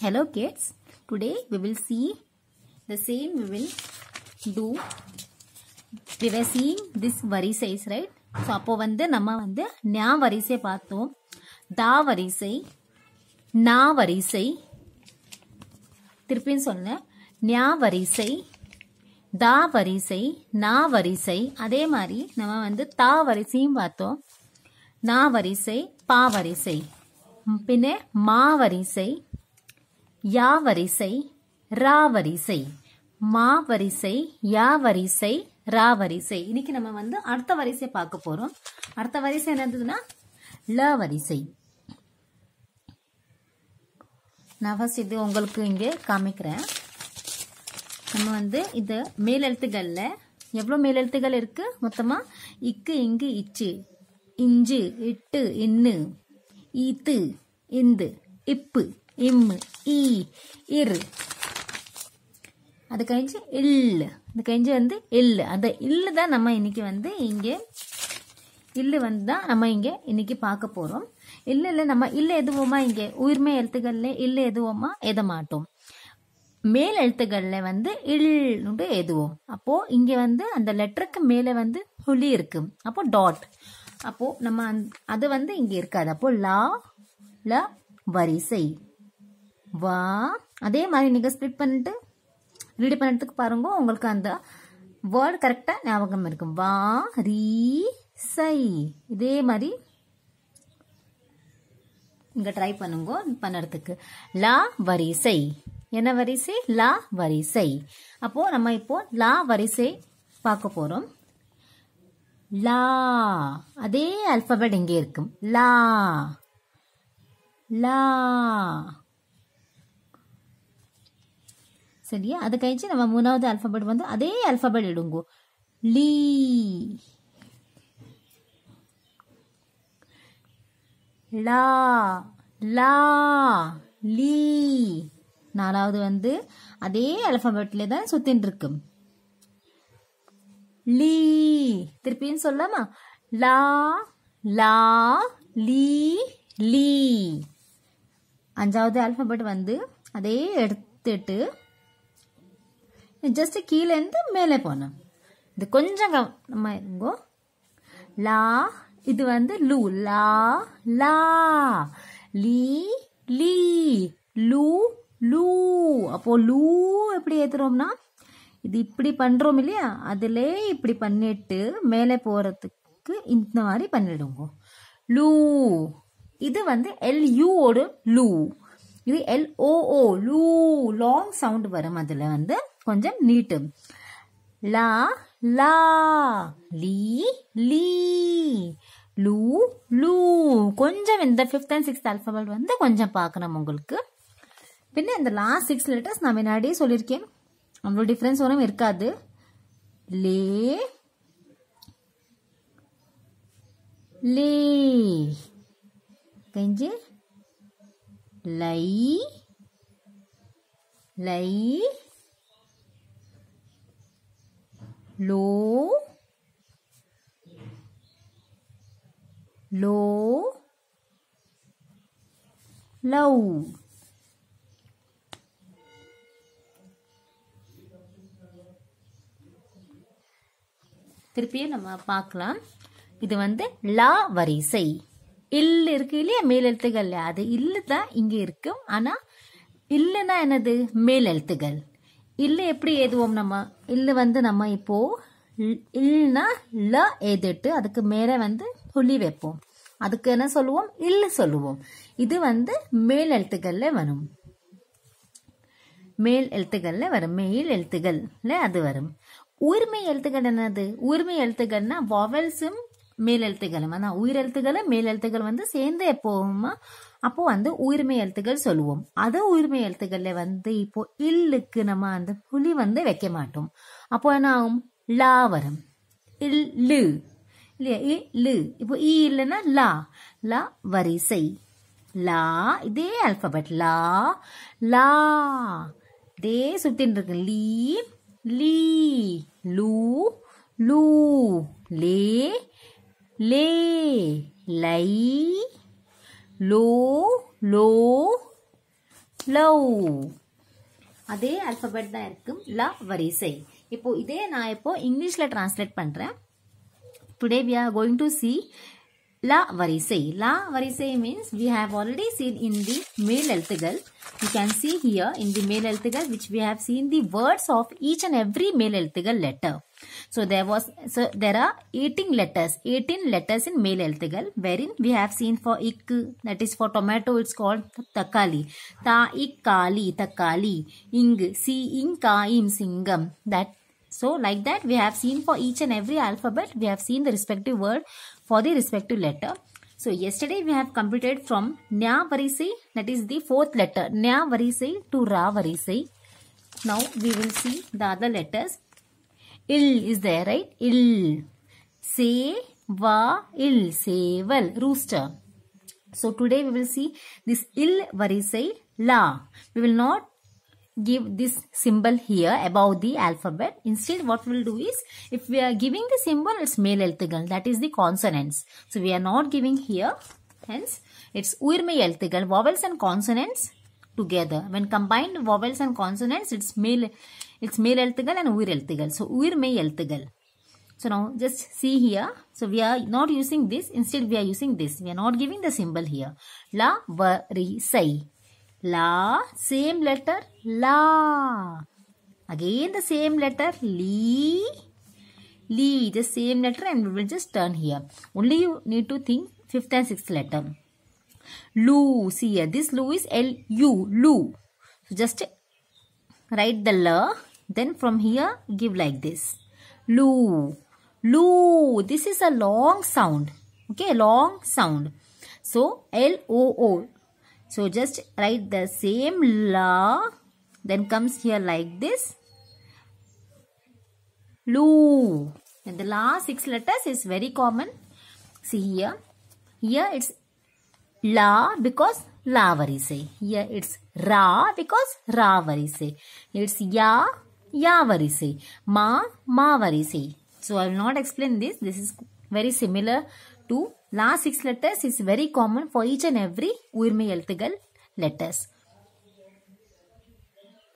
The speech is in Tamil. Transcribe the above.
Hello kids, today we will see the same we will do. We were seeing this வரிசைஸ் right. ஸோ அப்போ வந்து நம்ம வந்து ஞா வரிசை பார்த்தோம் தா வரிசை நா வரிசை திருப்பின்னு சொன்னேன் நியா வரிசை தா வரிசை நா வரிசை அதே மாதிரி நம்ம வந்து தா வரிசையும் பார்த்தோம் நா வரிசை பா வரிசை பின்ன மா வரிசை யா வரிசை ரா மா வரிசை யா வரிசை ரா வரிசை இன்னைக்கு நம்ம வந்து அடுத்த வரிசை பார்க்க போறோம் அடுத்த வரிசை என்னதுன்னா ல வரிசை நான் இது உங்களுக்கு இங்கே காமிக்கிறேன் நம்ம வந்து இது மேலெழுத்துகளில் எவ்வளோ மேலெழுத்துகள் இருக்குது மொத்தமாக இக்கு இங்கு இச்சு இஞ்சு இட்டு இன்னு ஈத்து இந்து இப்பு இம்மு ഇ ഇറ് அது கழிஞ்சு இல் அது கழிஞ்சு வந்து இல் அந்த இல்லு தான் நம்ம இன்னைக்கு வந்து இங்கே இல்லு வந்து தான் நம்ம இங்கே இன்னைக்கு பார்க்க போகிறோம் இல்லை நம்ம இல்லை எதுவோமா இங்கே உயிர்மை எழுத்துக்கள்ல இல்லை எதுவோமா எத மாட்டோம் மேல் எழுத்துக்களில் வந்து இல்னுட்டு எதுவோம் அப்போது இங்கே வந்து அந்த லெட்டருக்கு மேலே வந்து புலி இருக்கு அப்போ டாட் அப்போது நம்ம அது வந்து இங்கே இருக்காது அப்போது லா ல வரிசை வா அதே மாதிரி நீங்கள் ஸ்ப்ளிட் பண்ணிட்டு ரீடி பண்ணுறதுக்கு பாருங்க உங்களுக்கு அந்த வேர்டு கரெக்டாக ஞாபகம் இருக்கும் வா ரீ சை இதே மாதிரி இங்கே ட்ரை பண்ணுங்க பண்ணுறதுக்கு லா வரிசை என்ன வரிசை லா வரிசை அப்போது நம்ம இப்போ லா வரிசை பார்க்க போகிறோம் லா அதே அல்பபெட் இங்கே இருக்கும் லா லா சரியா அது கழிச்சு நம்ம மூணாவது ಆಲ್ಫಾಬೆಟ್ வந்து அதே ಆಲ್ಫಾಬೆಟ್ எடுங்கோ லீ லா லா லீ நாலாவது வந்து அதே அல்பபெட்ல தான் சுத்தின் இருக்கும் லீ திருப்பின்னு சொல்லாமா லா லா லீ லீ அஞ்சாவது ஆல்பபெட் வந்து அதே எடுத்துட்டு ஜஸ்ட் இருந்து மேலே போனோம் இது கொஞ்சம் நம்ம இங்கோ லா இது வந்து லூ லா லா லீ லீ லூ லூ அப்போ லூ எப்படி ஏத்துறோம்னா இது இப்படி பண்றோம் இல்லையா அதுலே இப்படி பண்ணிட்டு மேலே போறதுக்கு இந்த மாதிரி பண்ணிடுங்க லூ இது வந்து எல் யூவோட லூ இது எல் ஓ லூ லாங் சவுண்ட் வரும் அதுல வந்து கொஞ்சம் நீட்டு லா லா லீ லீ லூ லூ கொஞ்சம் இந்த ஃபிஃப்த் அண்ட் சிக்ஸ்த் அல்ஃபபெட் வந்து கொஞ்சம் பார்க்கணும் உங்களுக்கு பின்ன இந்த லாஸ்ட் சிக்ஸ் லெட்டர்ஸ் நான் முன்னாடியே சொல்லியிருக்கேன் அவ்வளோ டிஃப்ரென்ஸ் ஒன்றும் இருக்காது லே லே கஞ்சி லை லை low low low திருப்பியும் நம்ம பார்க்கலாம் இது வந்து லா வரிசை இல் இருக்கு இல்லையா மேலெழுத்துகள் அது இல்லு தான் இங்க இருக்கும் ஆனா இல்லைன்னா என்னது மேலெழுத்துகள் இல்லு எப்படி ஏதுவோம் நம்ம இல்லு வந்து நம்ம இப்போ இல்னா ல ஏதிட்டு அதுக்கு மேலே வந்து புள்ளி வைப்போம் அதுக்கு என்ன சொல்லுவோம் இல்லு சொல்லுவோம் இது வந்து மேல் எழுத்துக்கள்ல வரும் மேல் எழுத்துக்கள்ல வரும் மேல் எழுத்துக்கள்ல அது வரும் உரிமை எழுத்துக்கள் என்னது உரிமை எழுத்துக்கள்னா வவல்ஸும் எழுத்துக்களும் ஆனால் உயிரெழுத்துகளும் மேலெழுத்துகள் வந்து சேர்ந்து எப்போவுமா அப்போ வந்து உயிர்மை எழுத்துக்கள் சொல்லுவோம் அது உயிர்மை எழுத்துக்கள்ல வந்து இப்போ இல்லுக்கு நம்ம அந்த புலி வந்து வைக்க மாட்டோம் அப்போ என்ன ஆகும் லா வரும் லு இல்லையா இ லு இப்போ இ இல்லைன்னா லா லா வரிசை லா இதே அல்பபெட் லா லா இதே சுத்தின்னு இருக்கு லீ லீ லூ லூ லே லே லை லோ லோ லவ் அதே அல்பபெட் தான் இருக்கும் ல வரிசை இப்போ இதே நான் இப்போ இங்கிலீஷில் டிரான்ஸ்லேட் பண்ணுறேன் today we are going to see La varisae. La varisae means we have already seen in the male eltigal. You can see here in the male eltigal which we have seen the words of each and every male eltigal letter. So there was so there are 18 letters, 18 letters in male eltigal wherein we have seen for ik that is for tomato it's called takali. Ta ik kali takali. Ing si ing ka im singam that so like that we have seen for each and every alphabet we have seen the respective word for the respective letter. So yesterday we have completed from Nya Varisai that is the fourth letter Nya Varisai to Ra Varisai. Now we will see the other letters. Il is there right? Il. Se va il. Seval. Rooster. So today we will see this il varisai la. We will not give this symbol here above the alphabet. Instead, what we'll do is, if we are giving the symbol, it's male eltigal, that is the consonants. So, we are not giving here, hence, it's uirme eltigal, vowels and consonants together. When combined vowels and consonants, it's male, it's male eltigal and uir eltigal. So, uirme eltigal. So now just see here. So we are not using this. Instead we are using this. We are not giving the symbol here. La, va, ri, sai. La, same letter, La. Again the same letter, Li. Li, the same letter and we will just turn here. Only you need to think fifth and sixth letter. Lu, see here, this Lu is L-U, Lu. So just write the L, then from here give like this. Lu, Lu, this is a long sound. Okay, long sound. So L-O-O, so just write the same la then comes here like this lu and the last six letters is very common. See here here it's la because la say. Here it's ra because ra say. It's ya ya say. Ma ma say. So I will not explain this. This is very similar to Last six letters is very common for each and every Urmi எழுத்துகள் letters.